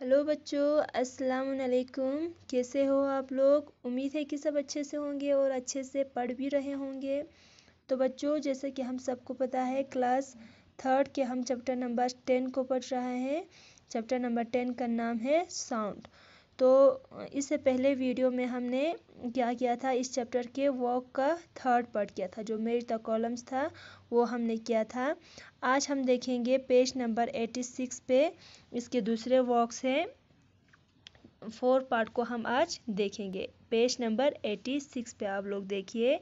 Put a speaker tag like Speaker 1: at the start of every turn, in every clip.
Speaker 1: hello बच्चों अस्सलाम वालेकुम कैसे हो आप लोग उम्मीद है कि सब अच्छे से होंगे और अच्छे से पढ़ भी रहे होंगे तो बच्चों जैसे कि हम सबको पता है क्लास थर्ड के हम चैप्टर नंबर टेन को पढ़ रहे हैं चैप्टर नंबर टेन का नाम है साउंड तो इससे पहले वीडियो में हमने क्या किया था इस चैप्टर के वॉक का थर्ड पार्ट किया था जो मेरी द कॉलम्स था वो हमने किया था आज हम देखेंगे पेज नंबर एटी सिक्स पे इसके दूसरे वॉक्स हैं फोर पार्ट को हम आज देखेंगे पेज नंबर एटी सिक्स पे आप लोग देखिए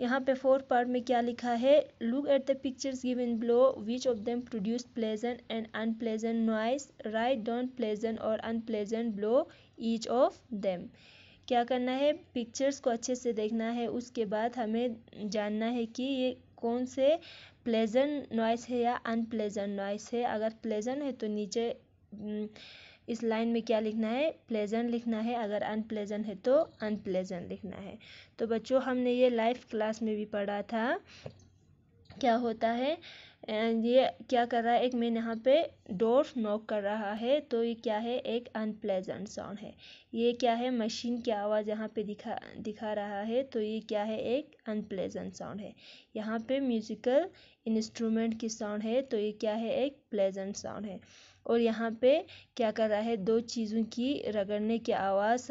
Speaker 1: यहाँ पे फोर्थ पार्ट में क्या लिखा है look at the pictures given below which of them produce pleasant and unpleasant noise write down pleasant और unpleasant below each of them क्या करना है पिक्चर्स को अच्छे से देखना है उसके बाद हमें जानना है कि ये कौन से प्लेजेंट नॉइस है या अनप्लेजेंट नॉइस है अगर प्लेजेंट है तो नीचे हम्म, इस लाइन में क्या लिखना है प्लेजेंट लिखना है अगर अनप्लेजेंट है तो अनप्लेजेंट लिखना है तो बच्चों हमने ये लाइव क्लास में भी पढ़ा था क्या होता है ये क्या कर रहा है एक मैन यहाँ पे डोर नॉक कर रहा है तो ये क्या है एक अनप्लेजेंट साउंड है ये क्या है मशीन की आवाज़ यहाँ पे दिखा दिखा रहा है तो ये क्या है एक अनप्लेजेंट साउंड है यहाँ पे म्यूजिकल इंस्ट्रूमेंट की साउंड है तो ये क्या है एक प्लेजेंट साउंड है और यहाँ पे क्या कर रहा है दो चीज़ों की रगड़ने की आवाज़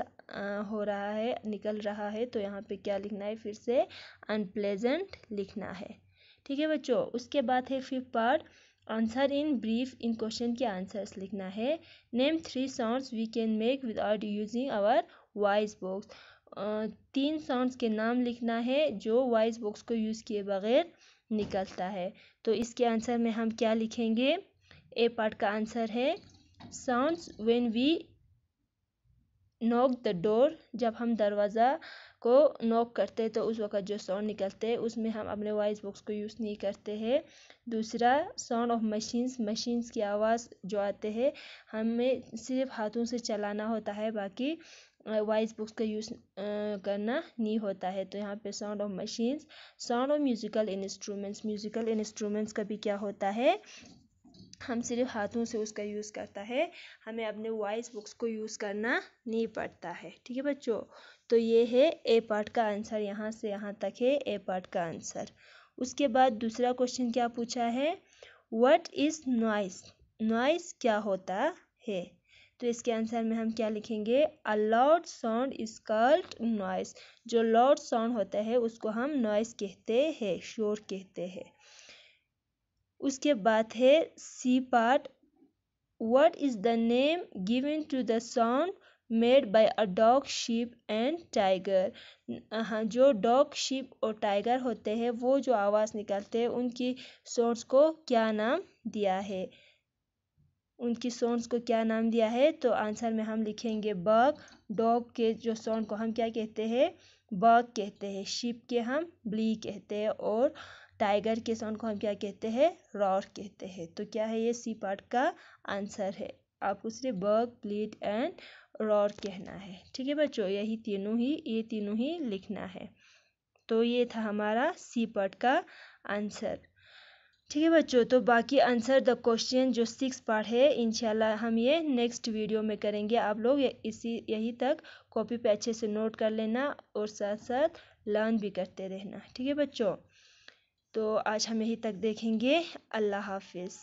Speaker 1: हो रहा है निकल रहा है तो यहाँ पे क्या लिखना है फिर से अनप्लेजेंट लिखना है ठीक है बच्चों उसके बाद है fifth part answer in brief इन क्वेश्चन के आंसर्स लिखना है name three sounds we can make without using our voice box तीन साउंड्स के नाम लिखना है जो वॉइस बॉक्स को यूज़ किए बगैर निकलता है तो इसके आंसर में हम क्या लिखेंगे ए पार्ट का आंसर है sounds when we knock the door जब हम दरवाज़ा को नॉक करते हैं तो उस वक़्त जो साउंड निकलते हैं उसमें हम अपने वॉइस बॉक्स को यूज़ नहीं करते हैं दूसरा साउंड ऑफ मशीन्स मशीन्स की आवाज़ जो आते हैं हमें सिर्फ हाथों से चलाना होता है बाकी वॉइस बुक्स का यूज़ करना नहीं होता है तो यहाँ पे sound of machines sound of musical instruments musical instruments का भी क्या होता है हम सिर्फ हाथों से उसका यूज़ करता है हमें अपने वॉइस बुक्स को यूज़ करना नहीं पड़ता है ठीक है बच्चों तो ये है ए पार्ट का आंसर यहाँ से यहाँ तक है ए पार्ट का आंसर उसके बाद दूसरा क्वेश्चन क्या पूछा है व्हाट इज़ नॉइस नॉइस क्या होता है तो इसके आंसर में हम क्या लिखेंगे a loud sound is called noise जो लाउड साउंड होता है उसको हम नॉइस कहते हैं शोर कहते हैं उसके बाद है C part what is the name given to the sound made by a dog sheep and tiger हाँ जो डॉग शिप और टाइगर होते हैं वो जो आवाज़ निकालते हैं उनकी सोर्स को क्या नाम दिया है उनकी सोन्स को क्या नाम दिया है तो आंसर में हम लिखेंगे बग डॉग के जो सोन को हम क्या कहते हैं बग कहते हैं शिप के हम ब्ली कहते हैं और टाइगर के साउंड को हम क्या कहते हैं रॉर कहते हैं तो क्या है ये सी पार्ट का आंसर है आपको सिर्फ बर्ग प्लीट एंड रॉर कहना है ठीक है बच्चों यही तीनों ही ये तीनों ही लिखना है तो ये था हमारा सी पार्ट का आंसर ठीक है बच्चों तो बाकी आंसर द क्वेश्चन जो सिक्स पार्ट है इंशाल्लाह हम ये नेक्स्ट वीडियो में करेंगे आप लोग इसी यही तक कॉपी पे अच्छे से नोट कर लेना और साथ साथ लर्न भी करते रहना ठीक है बच्चों तो आज हम यहीं तक देखेंगे अल्लाह हाफिज़